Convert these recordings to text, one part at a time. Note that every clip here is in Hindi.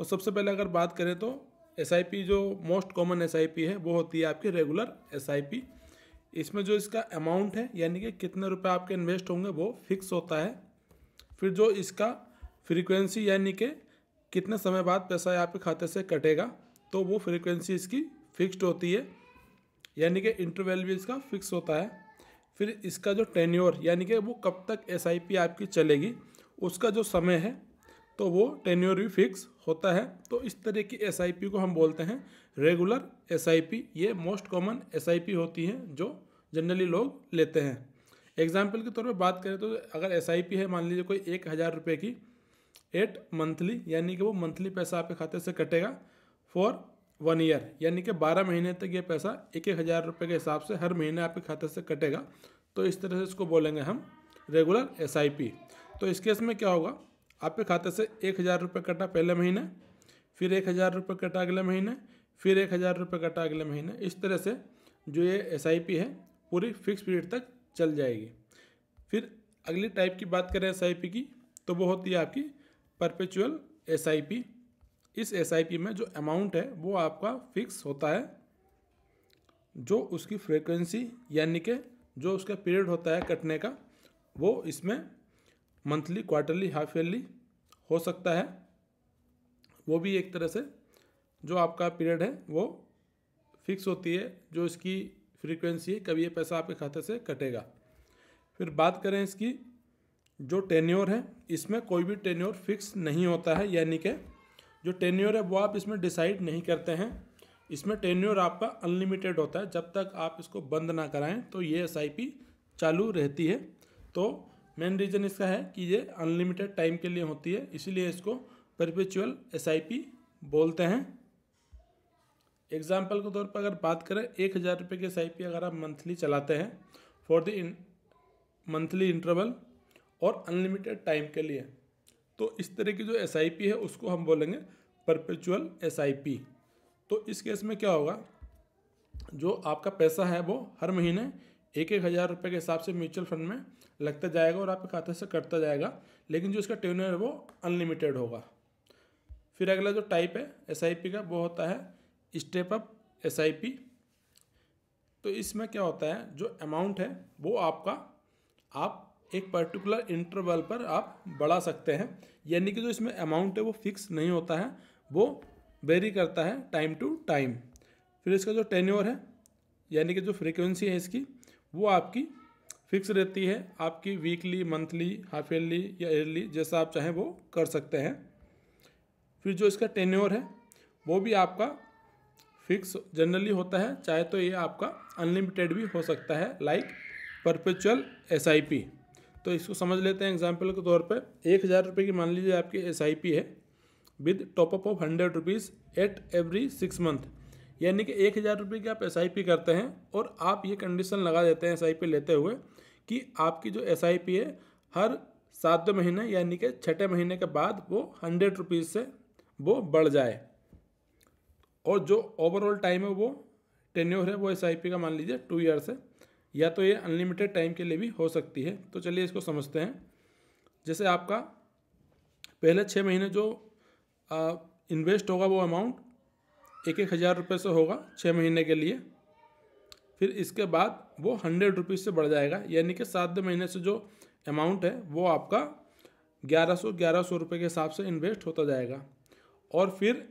तो सबसे पहले अगर बात करें तो एस जो मोस्ट कॉमन एस है वो होती है आपकी रेगुलर एस इसमें जो इसका अमाउंट है यानी कि कितने रुपए आपके इन्वेस्ट होंगे वो फिक्स होता है फिर जो इसका फ्रीक्वेंसी यानी कि कितने समय बाद पैसा आपके खाते से कटेगा तो वो फ्रीक्वेंसी इसकी फिक्स्ड होती है यानी कि इंटरवल भी इसका फिक्स होता है फिर इसका जो टेन्योर यानी कि वो कब तक एस आपकी चलेगी उसका जो समय है तो वो टेन्योर भी फिक्स होता है तो इस तरह की एस को हम बोलते हैं रेगुलर एस ये मोस्ट कॉमन एस होती है जो जनरली लोग लेते हैं एग्जाम्पल के तौर पर बात करें तो अगर एस है मान लीजिए कोई एक हज़ार रुपये की एट मंथली यानी कि वो मंथली पैसा आपके खाते से कटेगा फॉर वन ईयर यानी कि बारह महीने तक ये पैसा एक एक हज़ार रुपये के हिसाब से हर महीने आपके खाते से कटेगा तो इस तरह से इसको बोलेंगे हम रेगुलर एस तो इस केस में क्या होगा आपके खाते से एक हज़ार रुपये कटा पहले महीने फिर एक हज़ार रुपये कटा अगले महीने फिर एक हज़ार रुपये कटा अगले महीने इस तरह से जो ये एस है पूरी फिक्स पीरियड तक चल जाएगी फिर अगली टाइप की बात करें एस की तो वो होती है आपकी परपेचुअल एस इस एस में जो अमाउंट है वो आपका फिक्स होता है जो उसकी फ्रीक्वेंसी यानी कि जो उसका पीरियड होता है कटने का वो इसमें मंथली क्वार्टरली हाफ ईयरली हो सकता है वो भी एक तरह से जो आपका पीरियड है वो फिक्स होती है जो इसकी फ्रीक्वेंसी है कभी ये पैसा आपके खाते से कटेगा फिर बात करें इसकी जो टेन्योर है इसमें कोई भी टेन्योर फिक्स नहीं होता है यानी कि जो टेन्योर है वो आप इसमें डिसाइड नहीं करते हैं इसमें टेन्योर आपका अनलिमिटेड होता है जब तक आप इसको बंद ना कराएं तो ये एस चालू रहती है तो मेन रीज़न इसका है कि ये अनलिमिटेड टाइम के लिए होती है इसीलिए इसको परपेचुअल एस बोलते हैं एग्जाम्पल के तौर पर अगर बात करें एक हज़ार रुपये की एस अगर आप मंथली चलाते हैं फॉर द मंथली इंटरवल और अनलिमिटेड टाइम के लिए तो इस तरह की जो एस है उसको हम बोलेंगे परपेचुअल एस तो इस केस में क्या होगा जो आपका पैसा है वो हर महीने एक एक हज़ार रुपये के हिसाब से म्यूचुअल फंड में लगता जाएगा और आपके खाते से कटता जाएगा लेकिन जो इसका ट्यूनर है वो अनलिमिटेड होगा फिर अगला जो टाइप है एस का वो होता है स्टेप अप एस तो इसमें क्या होता है जो अमाउंट है वो आपका आप एक पर्टिकुलर इंटरवल पर आप बढ़ा सकते हैं यानी कि जो इसमें अमाउंट है वो फिक्स नहीं होता है वो वेरी करता है टाइम टू टाइम फिर इसका जो टेन्योर है यानी कि जो फ्रीक्वेंसी है इसकी वो आपकी फिक्स रहती है आपकी वीकली मंथली हाफ ईयरली या ईयरली जैसा आप चाहें वो कर सकते हैं फिर जो इसका टेन्योर है वो भी आपका फिक्स जनरली होता है चाहे तो ये आपका अनलिमिटेड भी हो सकता है लाइक परपेचुअल एस तो इसको समझ लेते हैं एग्जाम्पल के तौर पर एक हज़ार रुपये की मान लीजिए आपकी एस है with top up of hundred rupees at every six month यानी कि एक हज़ार रुपये की आप एस करते हैं और आप ये कंडीशन लगा देते हैं एस लेते हुए कि आपकी जो एस है हर सातवें महीने यानी कि छठे महीने के बाद वो हंड्रेड रुपीज़ से वो बढ़ जाए और जो ओवरऑल टाइम है वो टेन्योर है वो एस का मान लीजिए टू ईयर्स है या तो ये अनलिमिटेड टाइम के लिए भी हो सकती है तो चलिए इसको समझते हैं जैसे आपका पहले छः महीने जो इन्वेस्ट होगा वो अमाउंट एक एक हज़ार रुपये से होगा छः महीने के लिए फिर इसके बाद वो हंड्रेड रुपीज़ से बढ़ जाएगा यानी कि सात महीने से जो अमाउंट है वो आपका ग्यारह सौ ग्यारह सौ रुपये के हिसाब से इन्वेस्ट होता जाएगा और फिर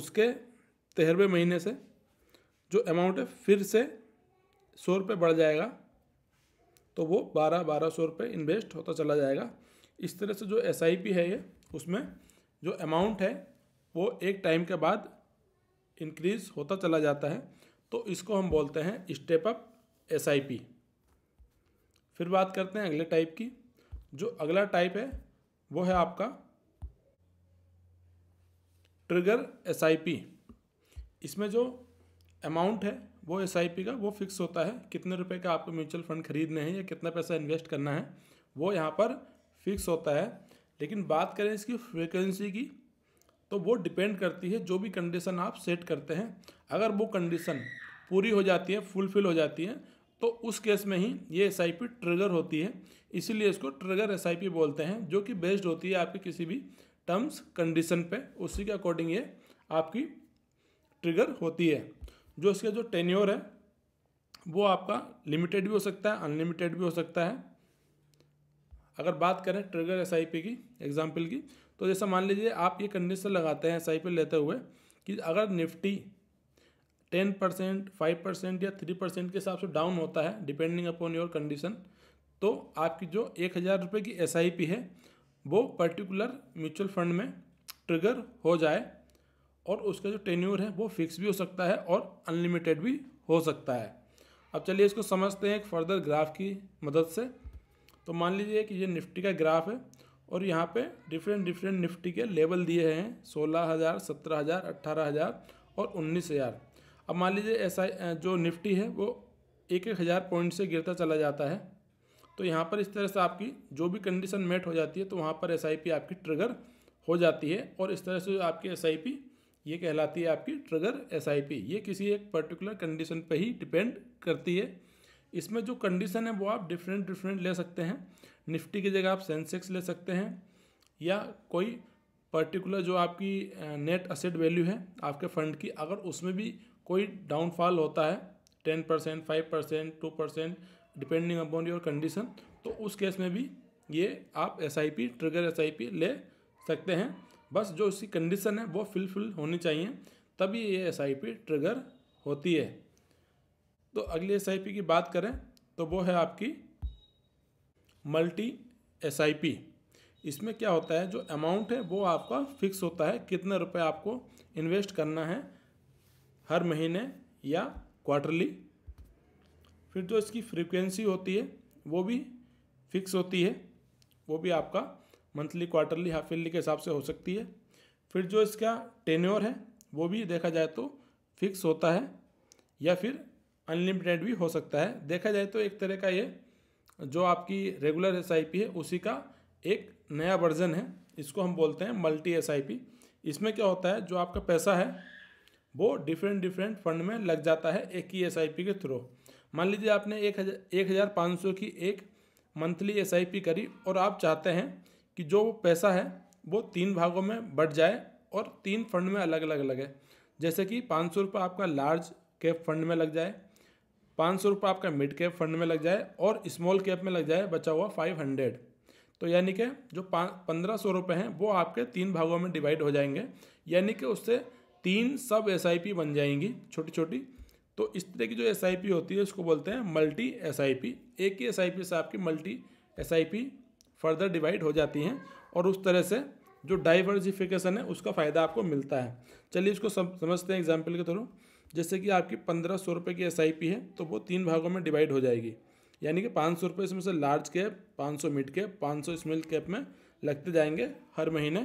उसके तेरहवें महीने से जो अमाउंट है फिर से सौ रुपये बढ़ जाएगा तो वो बारह बारह सौ रुपये इन्वेस्ट होता चला जाएगा इस तरह से जो एस है ये उसमें जो अमाउंट है वो एक टाइम के बाद इंक्रीज होता चला जाता है तो इसको हम बोलते हैं step up S I P फिर बात करते हैं अगले टाइप की जो अगला टाइप है वो है आपका ट्रिगर एस आई पी इसमें जो अमाउंट है वो एस आई पी का वो फिक्स होता है कितने रुपए का आपको म्यूचुअल फंड खरीदने हैं या कितना पैसा इन्वेस्ट करना है वो यहाँ पर फिक्स होता है लेकिन बात करें इसकी फ्रीक्वेंसी की तो वो डिपेंड करती है जो भी कंडीशन आप सेट करते हैं अगर वो कंडीशन पूरी हो जाती है फुलफिल हो जाती है तो उस केस में ही ये एस ट्रिगर होती है इसीलिए इसको ट्रिगर एस बोलते हैं जो कि बेस्ड होती है आपके किसी भी टर्म्स कंडीशन पे उसी के अकॉर्डिंग ये आपकी ट्रिगर होती है जो इसका जो टेन्योर है वो आपका लिमिटेड भी हो सकता है अनलिमिटेड भी हो सकता है अगर बात करें ट्रिगर एस की एग्जाम्पल की तो जैसा मान लीजिए आप ये कंडीशन लगाते हैं एस लेते हुए कि अगर Nifty ten percent five percent या थ्री परसेंट के हिसाब से डाउन होता है डिपेंडिंग अपॉन योर कंडीशन तो आपकी जो एक हज़ार रुपये की एस है वो पर्टिकुलर म्यूचुअल फंड में ट्रिगर हो जाए और उसका जो टेन्यूर है वो फिक्स भी हो सकता है और अनलिमिटेड भी हो सकता है अब चलिए इसको समझते हैं एक फर्दर ग्राफ की मदद से तो मान लीजिए कि ये निफ्टी का ग्राफ है और यहाँ पे डिफरेंट डिफरेंट निफ्टी के लेवल दिए हैं सोलह हज़ार सत्रह हज़ार अट्ठारह हज़ार और उन्नीस हज़ार अब मान लीजिए ऐसा जो निफ्टी है वो एक एक हज़ार पॉइंट से गिरता चला जाता है तो यहाँ पर इस तरह से आपकी जो भी कंडीशन मेट हो जाती है तो वहाँ पर एस आपकी ट्रिगर हो जाती है और इस तरह से आपकी एस ये कहलाती है आपकी ट्रिगर एस ये किसी एक पर्टिकुलर कंडीशन पर ही डिपेंड करती है इसमें जो कंडीशन है वो आप डिफरेंट डिफरेंट ले सकते हैं निफ्टी की जगह आप सेंसेक्स ले सकते हैं या कोई पर्टिकुलर जो आपकी नेट असेट वैल्यू है आपके फंड की अगर उसमें भी कोई डाउनफॉल होता है ten percent five percent two percent depending upon your condition तो उस केस में भी ये आप S I P trigger S I P ले सकते हैं बस जो उसकी कंडीशन है वो फिलफिल होनी चाहिए तभी ये एस आई पी ट्रिगर होती है तो अगली एस की बात करें तो वो है आपकी मल्टी एस इसमें क्या होता है जो अमाउंट है वो आपका फिक्स होता है कितने रुपए आपको इन्वेस्ट करना है हर महीने या क्वार्टरली फिर जो इसकी फ्रीक्वेंसी होती है वो भी फिक्स होती है वो भी आपका मंथली क्वार्टरली हाफ ईयरली के हिसाब से हो सकती है फिर जो इसका टेन्योर है वो भी देखा जाए तो फिक्स होता है या फिर अनलिमिटेड भी हो सकता है देखा जाए तो एक तरह का ये जो आपकी रेगुलर एस है उसी का एक नया वर्जन है इसको हम बोलते हैं मल्टी एस इसमें क्या होता है जो आपका पैसा है वो डिफरेंट डिफरेंट फंड में लग जाता है एक ही एस के थ्रू मान लीजिए आपने एक हज़ार एक हज़ार पाँच सौ की एक मंथली एस करी और आप चाहते हैं कि जो पैसा है वो तीन भागों में बढ़ जाए और तीन फंड में अलग अलग लगे जैसे कि पाँच सौ रुपये आपका लार्ज कैप फंड में लग जाए पाँच सौ रुपये आपका मिड कैप फंड में लग जाए और स्मॉल कैप में लग जाए बचा हुआ फाइव हंड्रेड तो यानी कि जो पंद्रह सौ रुपये हैं वो आपके तीन भागों में डिवाइड हो जाएंगे यानी कि उससे तीन सब एस बन जाएंगी छोटी छोटी तो इस तरह की जो एस होती है उसको बोलते हैं मल्टी एस एक ही एस से आपकी मल्टी एस फर्दर डिवाइड हो जाती हैं और उस तरह से जो डाइवर्सिफिकेशन है उसका फ़ायदा आपको मिलता है चलिए इसको समझते हैं एग्जाम्पल के थ्रू जैसे कि आपकी पंद्रह सौ रुपये की एस है तो वो तीन भागों में डिवाइड हो जाएगी यानी कि पाँच सौ रुपये इसमें से लार्ज कैप पाँच सौ मिड कैप पाँच सौ स्मॉल कैप में लगते जाएंगे हर महीने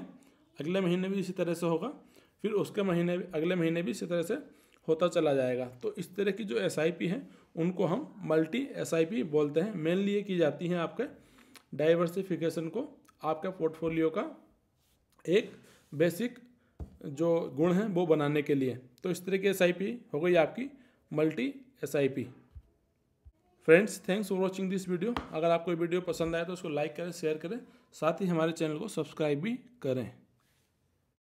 अगले महीने भी इसी तरह से होगा फिर उसके महीने भी अगले महीने भी इसी तरह से होता चला जाएगा तो इस तरह की जो एस है उनको हम मल्टी एस बोलते हैं मेनली ये की जाती हैं आपके डाइवर्सिफिकेशन को आपका पोर्टफोलियो का एक बेसिक जो गुण हैं वो बनाने के लिए तो इस तरह की एस हो गई आपकी multi S friends thanks for watching this video अगर आपको ये वीडियो पसंद आए तो उसको लाइक करें शेयर करें साथ ही हमारे चैनल को सब्सक्राइब भी करें